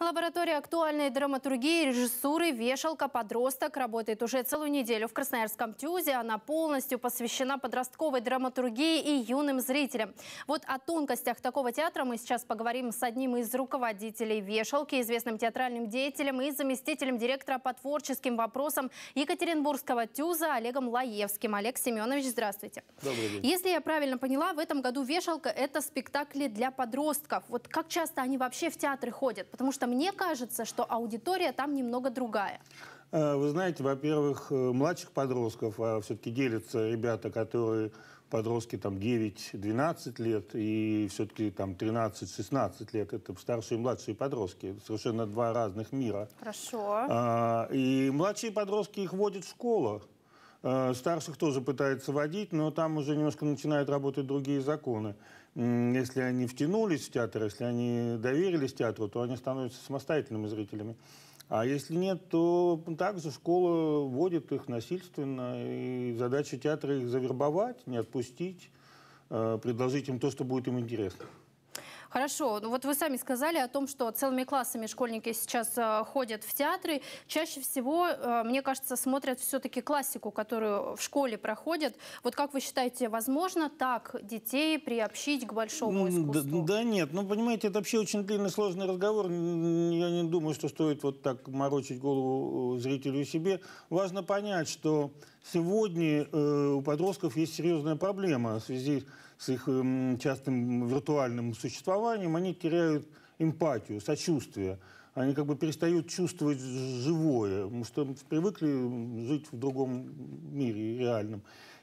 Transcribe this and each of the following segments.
Лаборатория актуальной драматургии и режиссуры «Вешалка. Подросток» работает уже целую неделю в Красноярском ТЮЗе. Она полностью посвящена подростковой драматургии и юным зрителям. Вот о тонкостях такого театра мы сейчас поговорим с одним из руководителей «Вешалки», известным театральным деятелем и заместителем директора по творческим вопросам Екатеринбургского ТЮЗа Олегом Лаевским. Олег Семенович, здравствуйте. Добрый день. Если я правильно поняла, в этом году «Вешалка» — это спектакли для подростков. Вот как часто они вообще в театры ходят? Потому что что мне кажется, что аудитория там немного другая. Э, вы знаете, во-первых, э, младших подростков, а все-таки делятся ребята, которые подростки там 9-12 лет и все-таки там 13-16 лет. Это старшие и младшие подростки. Совершенно два разных мира. Хорошо. А, и младшие подростки их водят в школу. А, старших тоже пытаются водить, но там уже немножко начинают работать другие законы если они втянулись в театр, если они доверились театру, то они становятся самостоятельными зрителями. А если нет, то также школа вводит их насильственно. И задача театра их завербовать, не отпустить, э, предложить им то, что будет им интересно. Хорошо, ну вот вы сами сказали о том, что целыми классами школьники сейчас э, ходят в театры. Чаще всего, э, мне кажется, смотрят все-таки классику, которую в школе проходят. Вот как вы считаете, возможно так детей приобщить к большому ну, искусству? Да, да нет, ну понимаете, это вообще очень длинный сложный разговор. Я не думаю, что стоит вот так морочить голову э, зрителю себе. Важно понять, что сегодня э, у подростков есть серьезная проблема в связи с их эм, частым виртуальным существованием. Они теряют эмпатию, сочувствие. Они как бы перестают чувствовать живое, потому что привыкли жить в другом мире реальном.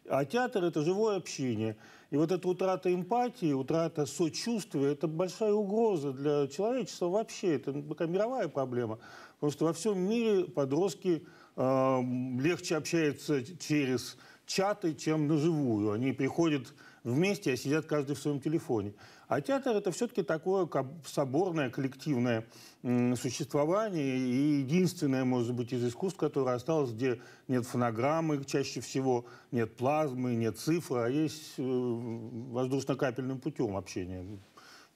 А театр – это живое общение. И вот эта утрата эмпатии, утрата сочувствия – это большая угроза для человечества вообще. Это такая мировая проблема. Потому что во всем мире подростки э, легче общаются через чаты, чем на живую. Они приходят вместе, а сидят каждый в своем телефоне. А театр это все-таки такое соборное, коллективное существование и единственное, может быть, из искусств, которое осталось, где нет фонограммы чаще всего, нет плазмы, нет цифр, а есть э, воздушно-капельным путем общение,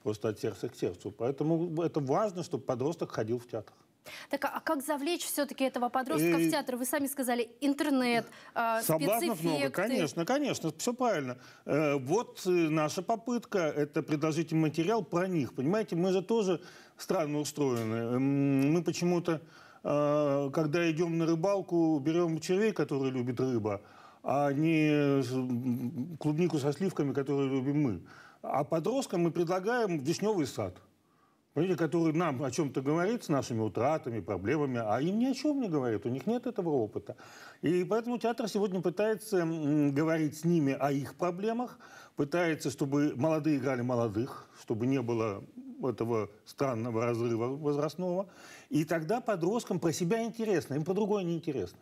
просто от сердца к сердцу. Поэтому это важно, чтобы подросток ходил в театр. Так, а как завлечь все-таки этого подростка и... в театр? Вы сами сказали, интернет, э, Соблазнов много, конечно, конечно, все правильно. Э, вот э, наша попытка, это предложить им материал про них. Понимаете, мы же тоже странно устроены. Эм, мы почему-то, э, когда идем на рыбалку, берем червей, которые любит рыба, а не э, клубнику со сливками, которые любим мы. А подросткам мы предлагаем вишневый сад. Люди, которые нам о чем-то говорят с нашими утратами, проблемами, а им ни о чем не говорят, у них нет этого опыта. И поэтому театр сегодня пытается говорить с ними о их проблемах, пытается, чтобы молодые играли молодых, чтобы не было этого странного разрыва возрастного. И тогда подросткам про себя интересно, им по другое не интересно.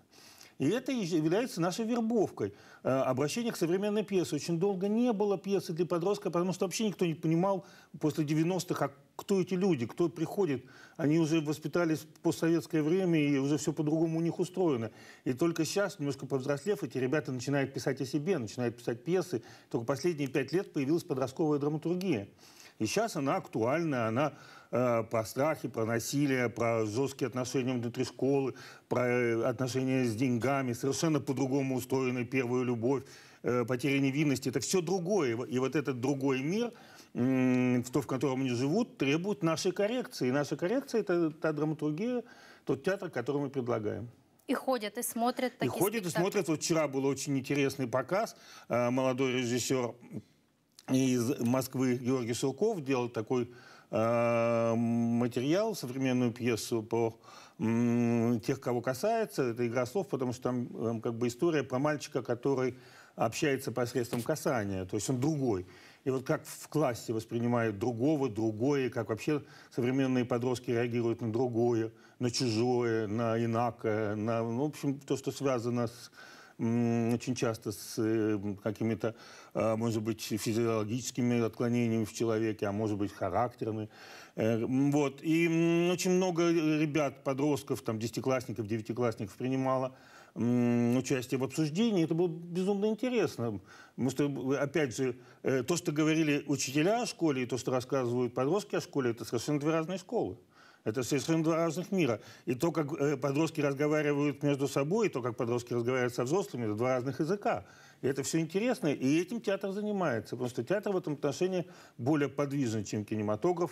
И это является нашей вербовкой. Э, обращение к современной пьесе. Очень долго не было пьесы для подростка, потому что вообще никто не понимал после 90-х, а кто эти люди, кто приходит. Они уже воспитались в постсоветское время, и уже все по-другому у них устроено. И только сейчас, немножко повзрослев, эти ребята начинают писать о себе, начинают писать пьесы. Только последние пять лет появилась подростковая драматургия. И сейчас она актуальна, она э, про страхи, про насилие, про жесткие отношения внутри школы, про э, отношения с деньгами, совершенно по-другому устроена первая любовь, э, потеря невинности. Это все другое. И вот этот другой мир, э, то, в котором они живут, требует нашей коррекции. И наша коррекция – это та драматургия, тот театр, который мы предлагаем. И ходят, и смотрят такие И ходят, спектакли. и смотрят. Вот вчера был очень интересный показ. Э, молодой режиссер из Москвы Георгий Силков делал такой э, материал, современную пьесу по э, тех, кого касается. Это игра слов, потому что там э, как бы история про мальчика, который общается посредством касания. То есть он другой. И вот как в классе воспринимают другого, другое, как вообще современные подростки реагируют на другое, на чужое, на инакое, на, ну, в общем, то, что связано с очень часто с какими-то, а, может быть, физиологическими отклонениями в человеке, а может быть, характерными, э, Вот. И очень много ребят, подростков, там, десятиклассников, девятиклассников принимало участие в обсуждении. Это было безумно интересно. Потому что, опять же, э, то, что говорили учителя о школе, и то, что рассказывают подростки о школе, это совершенно две разные школы. Это совершенно два разных мира. И то, как э, подростки разговаривают между собой, и то, как подростки разговаривают со взрослыми, это два разных языка. И это все интересно, и этим театр занимается. Потому что театр в этом отношении более подвижен, чем кинематограф,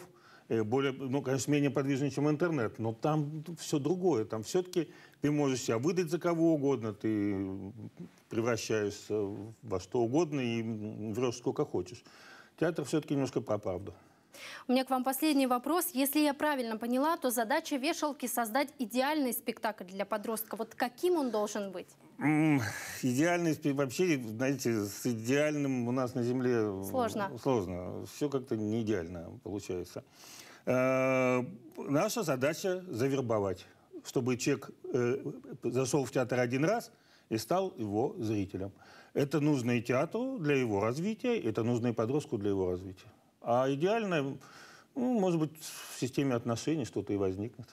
э, более, ну, конечно, менее подвижен, чем интернет, но там все другое. Там все-таки ты можешь себя выдать за кого угодно, ты превращаешься во что угодно и врешь сколько хочешь. Театр все-таки немножко про правду. У меня к вам последний вопрос. Если я правильно поняла, то задача вешалки создать идеальный спектакль для подростка. Вот каким он должен быть? Идеальный вообще, знаете, с идеальным у нас на Земле сложно. Сложно. Все как-то не идеально получается. Э -э наша задача завербовать, чтобы человек э, зашел в театр один раз и стал его зрителем. Это нужно и театру для его развития, это нужно и подростку для его развития. А идеальное, ну, может быть, в системе отношений что-то и возникнет.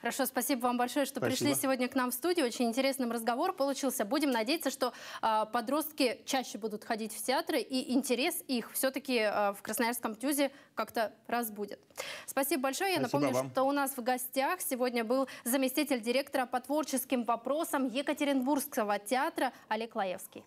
Хорошо, спасибо вам большое, что спасибо. пришли сегодня к нам в студию. Очень интересный разговор получился. Будем надеяться, что э, подростки чаще будут ходить в театры, и интерес их все-таки э, а, в Красноярском ТЮЗе как-то разбудит. Спасибо большое. Я спасибо напомню, вам. что у нас в гостях сегодня был заместитель директора по творческим вопросам Екатеринбургского театра Олег Лаевский.